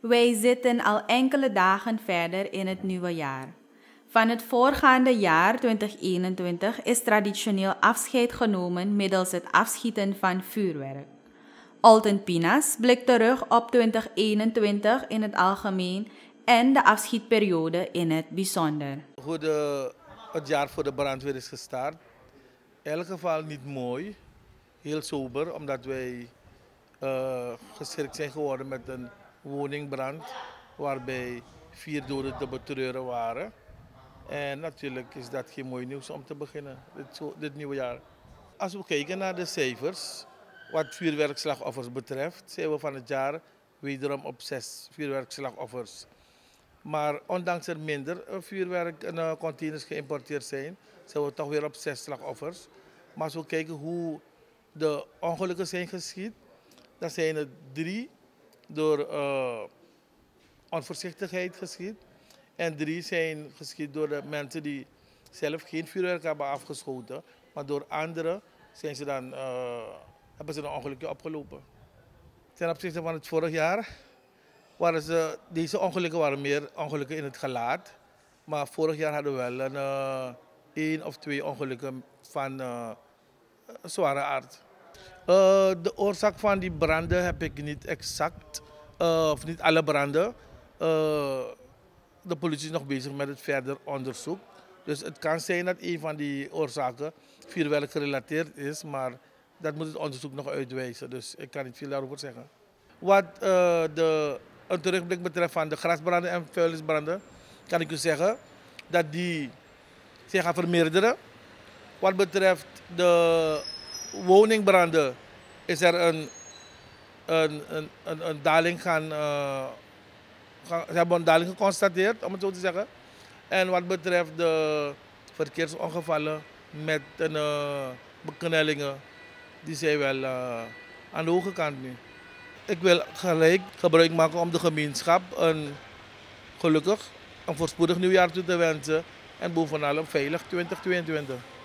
Wij zitten al enkele dagen verder in het nieuwe jaar. Van het voorgaande jaar 2021 is traditioneel afscheid genomen middels het afschieten van vuurwerk. Alten Pinas blikt terug op 2021 in het algemeen en de afschietperiode in het bijzonder. Hoe het jaar voor de brandweer is gestart, in elk geval niet mooi, heel sober, omdat wij uh, eh, geschikt zijn geworden met een woningbrand waarbij vier doden te betreuren waren. En natuurlijk is dat geen mooi nieuws om te beginnen, dit, dit nieuwe jaar. Als we kijken naar de cijfers, wat vuurwerkslachtoffers betreft, zijn we van het jaar wederom op zes vuurwerkslachtoffers. Maar ondanks er minder eh, vuurwerkcontainers eh, nou, geïmporteerd zijn, zijn we toch weer op zes slachtoffers. Maar als we kijken hoe de ongelukken zijn geschied, dan zijn er drie door uh, eh, onvoorzichtigheid geschied. En drie zijn geschied door de mensen die zelf geen vuurwerk hebben afgeschoten. Maar door anderen zijn ze dan, eh, hebben ze een ongelukje opgelopen. Ten opzichte van het vorig jaar waren ze, deze ongelukken waren meer ongelukken in het gelaat. Maar vorig jaar hadden we wel een, eh, één of twee ongelukken van uh, zware aard. Eh, de oorzaak van die branden heb ik niet exact, eh, of niet alle branden. Eh, de politie is nog bezig met het verder onderzoek. Dus het kan zijn dat een van die oorzaken vuurwerk gerelateerd is, maar dat moet het onderzoek nog uitwijzen. Dus ik kan niet veel daarover zeggen. Wat de, een terugblik betreft van de grasbranden en vuilnisbranden, kan ik u zeggen dat die zich gaan vermeerderen. Wat betreft de woningbranden is er een, een, een, een, daling eh, gaan, Ze hebben een daling geconstateerd, om het zo te zeggen. En wat betreft de verkeersongevallen met een, uh, beknellingen, die zijn wel eh, aan de hoge kant nu. Ik wil gelijk gebruik maken om de gemeenschap een gelukkig, een voorspoedig nieuwjaar toe te wensen en bovenal een veilig 2022.